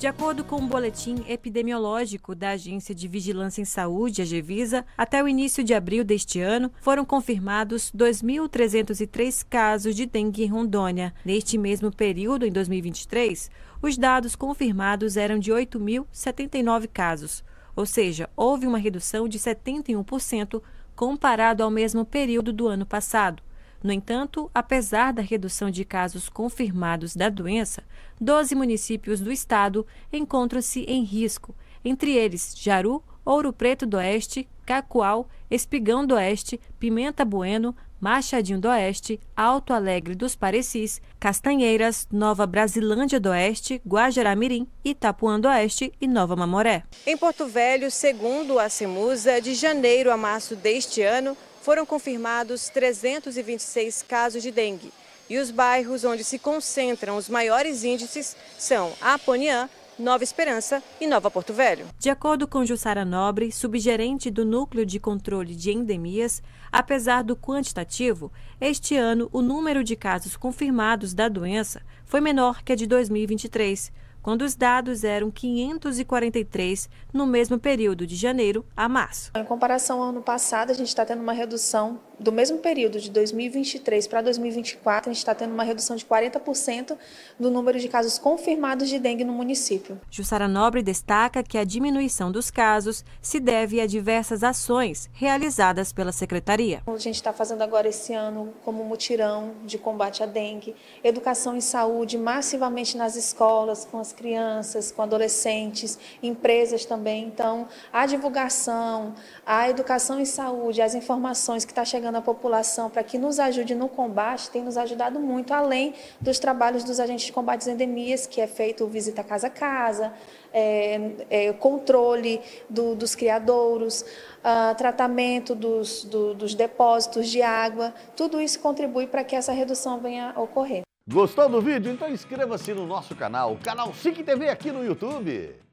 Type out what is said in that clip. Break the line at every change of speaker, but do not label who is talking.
De acordo com o um boletim epidemiológico da Agência de Vigilância em Saúde, a Gevisa, até o início de abril deste ano, foram confirmados 2.303 casos de dengue em Rondônia. Neste mesmo período, em 2023, os dados confirmados eram de 8.079 casos, ou seja, houve uma redução de 71% comparado ao mesmo período do ano passado. No entanto, apesar da redução de casos confirmados da doença, 12 municípios do estado encontram-se em risco, entre eles Jaru, Ouro Preto do Oeste, Cacoal, Espigão do Oeste, Pimenta Bueno, Machadinho do Oeste, Alto Alegre dos Parecis, Castanheiras, Nova Brasilândia do Oeste, Guajaramirim, Itapuã do Oeste e Nova Mamoré. Em Porto Velho, segundo a CEMUSA, de janeiro a março deste ano, foram confirmados 326 casos de dengue. E os bairros onde se concentram os maiores índices são Aponiã, Nova Esperança e Nova Porto Velho. De acordo com Jussara Nobre, subgerente do Núcleo de Controle de Endemias, apesar do quantitativo, este ano o número de casos confirmados da doença foi menor que a de 2023 quando os dados eram 543 no mesmo período de janeiro a março.
Em comparação ao ano passado, a gente está tendo uma redução do mesmo período, de 2023 para 2024, a gente está tendo uma redução de 40% do número de casos confirmados de dengue no município.
Jussara Nobre destaca que a diminuição dos casos se deve a diversas ações realizadas pela Secretaria.
A gente está fazendo agora esse ano como mutirão de combate à dengue, educação em saúde massivamente nas escolas, com as crianças, com adolescentes, empresas também. Então, a divulgação, a educação em saúde, as informações que está chegando chegando à população para que nos ajude no combate tem nos ajudado muito, além dos trabalhos dos agentes de combate às endemias, que é feito visita casa a casa, é, é, controle do, dos criadouros, uh, tratamento dos, do, dos depósitos de água. Tudo isso contribui para que essa redução venha a ocorrer. Gostou do vídeo? Então inscreva-se no nosso canal, canal SIC TV aqui no YouTube.